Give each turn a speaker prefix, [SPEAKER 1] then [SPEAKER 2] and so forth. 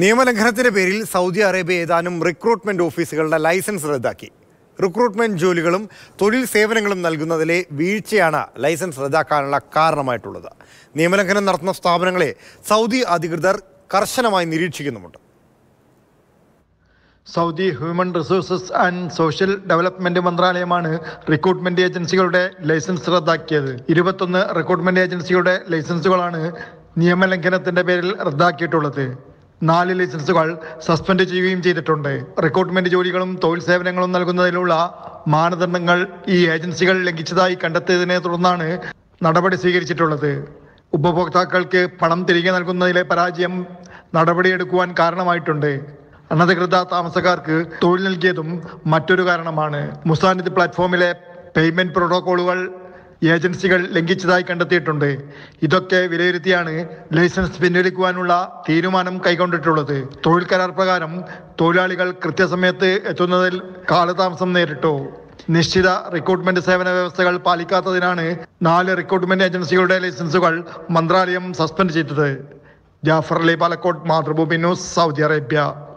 [SPEAKER 1] നിയമലംഘനത്തിന്റെ പേരിൽ Saudi Arabia ഏതാനും recruitment ഓഫീസുകളുടെ ലൈസൻസ് റദ്ദാക്കി റിക്രൂട്ട്മെന്റ് ജോലികളും തൊഴിൽ സേവനങ്ങളും നൽകുന്നതിലെ വീഴ്ചയാണ് ലൈസൻസ് റദ്ദാക്കാനുള്ള കാരണമായിട്ടുള്ളത് നിയമലംഘനം നടത്തുന്ന സ്ഥാപനങ്ങളെ സൗദി അധികൃതർ കർശനമായി നിരീക്ഷിക്കുന്നുമുണ്ട് Saudi human resources
[SPEAKER 2] and social development മന്ത്രാലയമാണ് റിക്രൂട്ട്മെന്റ് ഏജൻസികളുടെ ലൈസൻസ് റദ്ദാക്കിയത് ഇരുപത്തൊന്ന് റിക്രൂട്ട്മെന്റ് ഏജൻസികളുടെ ലൈസൻസുകളാണ് നിയമലംഘനത്തിന്റെ പേരിൽ റദ്ദാക്കിയിട്ടുള്ളത് നാല് ലൈസൻസുകൾ സസ്പെൻഡ് ചെയ്യുകയും ചെയ്തിട്ടുണ്ട് റിക്രൂട്ട്മെന്റ് ജോലികളും തൊഴിൽ സേവനങ്ങളും നൽകുന്നതിലുള്ള മാനദണ്ഡങ്ങൾ ഈ ഏജൻസികൾ ലംഘിച്ചതായി കണ്ടെത്തിയതിനെ തുടർന്നാണ് നടപടി സ്വീകരിച്ചിട്ടുള്ളത് ഉപഭോക്താക്കൾക്ക് പണം തിരികെ നൽകുന്നതിലെ പരാജയം നടപടിയെടുക്കുവാൻ കാരണമായിട്ടുണ്ട് അനധികൃത താമസക്കാർക്ക് തൊഴിൽ നൽകിയതും മറ്റൊരു കാരണമാണ് മുസാനിദ് പ്ലാറ്റ്ഫോമിലെ പേയ്മെന്റ് പ്രോട്ടോക്കോളുകൾ ഏജൻസികൾ ലംഘിച്ചതായി കണ്ടെത്തിയിട്ടുണ്ട് ഇതൊക്കെ വിലയിരുത്തിയാണ് ലൈസൻസ് പിൻവലിക്കുവാനുള്ള തീരുമാനം കൈക്കൊണ്ടിട്ടുള്ളത് തൊഴിൽ കരാർ പ്രകാരം തൊഴിലാളികൾ കൃത്യസമയത്ത് എത്തുന്നതിൽ കാലതാമസം നേരിട്ടു നിശ്ചിത റിക്രൂട്ട്മെന്റ് സേവന വ്യവസ്ഥകൾ പാലിക്കാത്തതിനാണ് നാല് റിക്രൂട്ട്മെന്റ് ഏജൻസികളുടെ ലൈസൻസുകൾ മന്ത്രാലയം സസ്പെൻഡ് ചെയ്തത് Jafar Ali Palakkot Mathrubhumi news Saudi Arabia